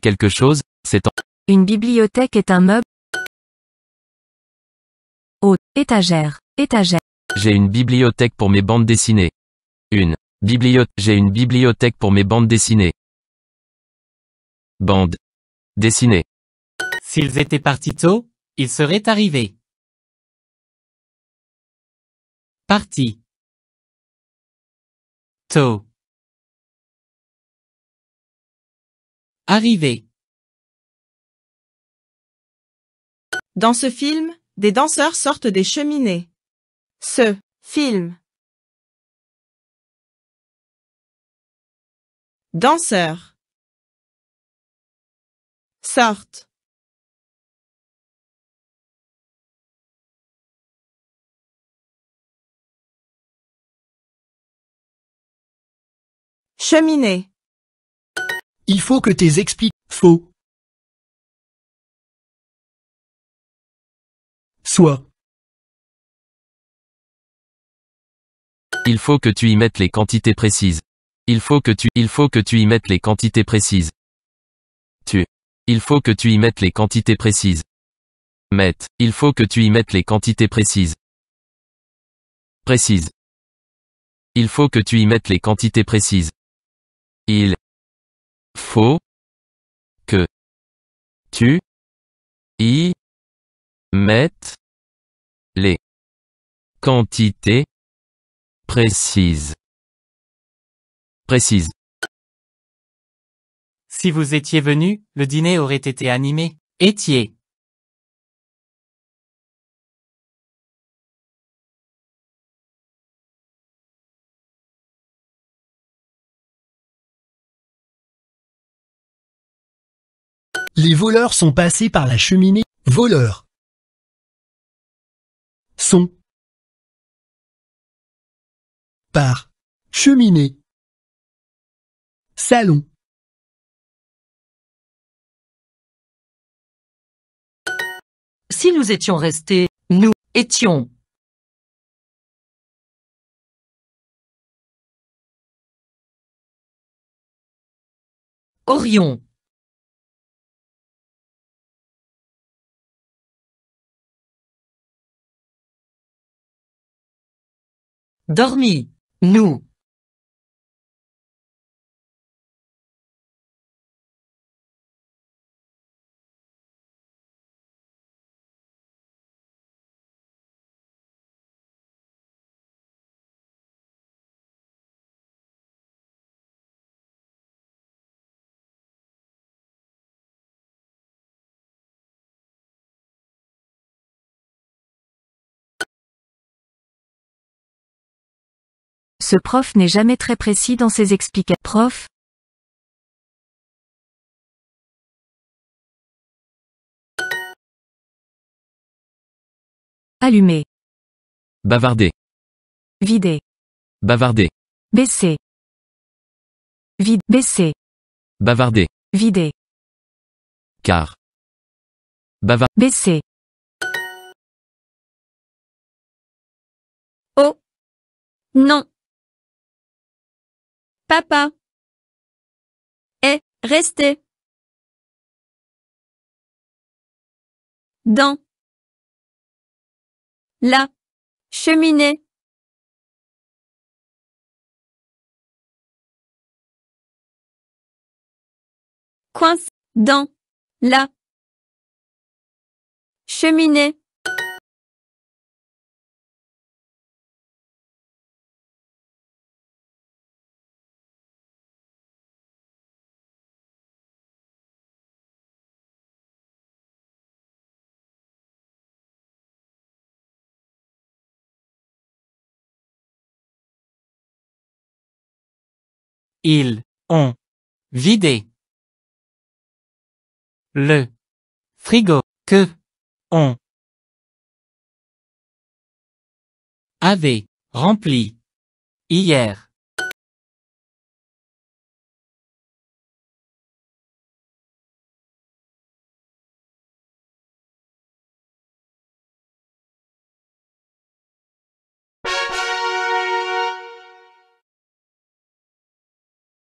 quelque chose, c'est en... Une bibliothèque est un meuble. Haute, étagère, étagère. J'ai une bibliothèque pour mes bandes dessinées. Une. Bibliothèque. J'ai une bibliothèque pour mes bandes dessinées. Bande dessinée. S'ils étaient partis tôt, ils seraient arrivés. Parti. Tôt. Arrivé Dans ce film, des danseurs sortent des cheminées. Ce film. Danseurs. Sortent. Cheminée. Il faut que t'es expliques faux. Soit. Il faut que tu y mettes les quantités précises. Il faut que tu, il faut que tu y mettes les quantités précises. Tu. Il faut que tu y mettes les quantités précises. Met. Il faut que tu y mettes les quantités précises. Précise. Il faut que tu y mettes les quantités précises. Il faut que tu y mettes les quantités précises. Précises. Si vous étiez venu, le dîner aurait été animé. Étiez. Les voleurs sont passés par la cheminée. Voleurs. Sont. Par. Cheminée. Salon. Si nous étions restés, nous étions. Orion. Dormi. Nous. Le prof n'est jamais très précis dans ses explications. Prof Allumer. Bavarder. Vider. Bavarder. Baisser. Vide. Baisser. Bavarder. Vider. Car. Bavar. Baisser. Oh. Non. Papa est resté dans la cheminée. Coince dans la cheminée. Ils ont vidé le frigo que on avait rempli hier.